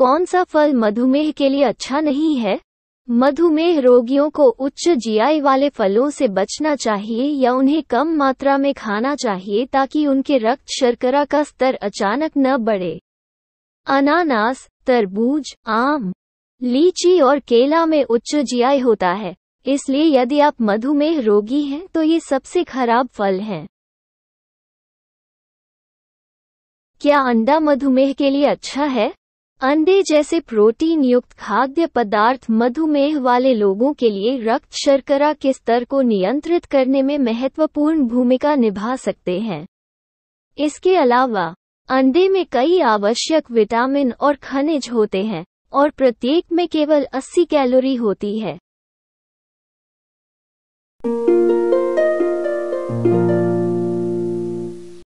कौन सा फल मधुमेह के लिए अच्छा नहीं है मधुमेह रोगियों को उच्च जीआई वाले फलों से बचना चाहिए या उन्हें कम मात्रा में खाना चाहिए ताकि उनके रक्त शर्करा का स्तर अचानक न बढ़े अनानास तरबूज आम लीची और केला में उच्च जीआई होता है इसलिए यदि आप मधुमेह रोगी हैं तो ये सबसे खराब फल हैं क्या अंडा मधुमेह के लिए अच्छा है अंडे जैसे प्रोटीन युक्त खाद्य पदार्थ मधुमेह वाले लोगों के लिए रक्त शर्करा के स्तर को नियंत्रित करने में महत्वपूर्ण भूमिका निभा सकते हैं इसके अलावा अंडे में कई आवश्यक विटामिन और खनिज होते हैं और प्रत्येक में केवल 80 कैलोरी होती है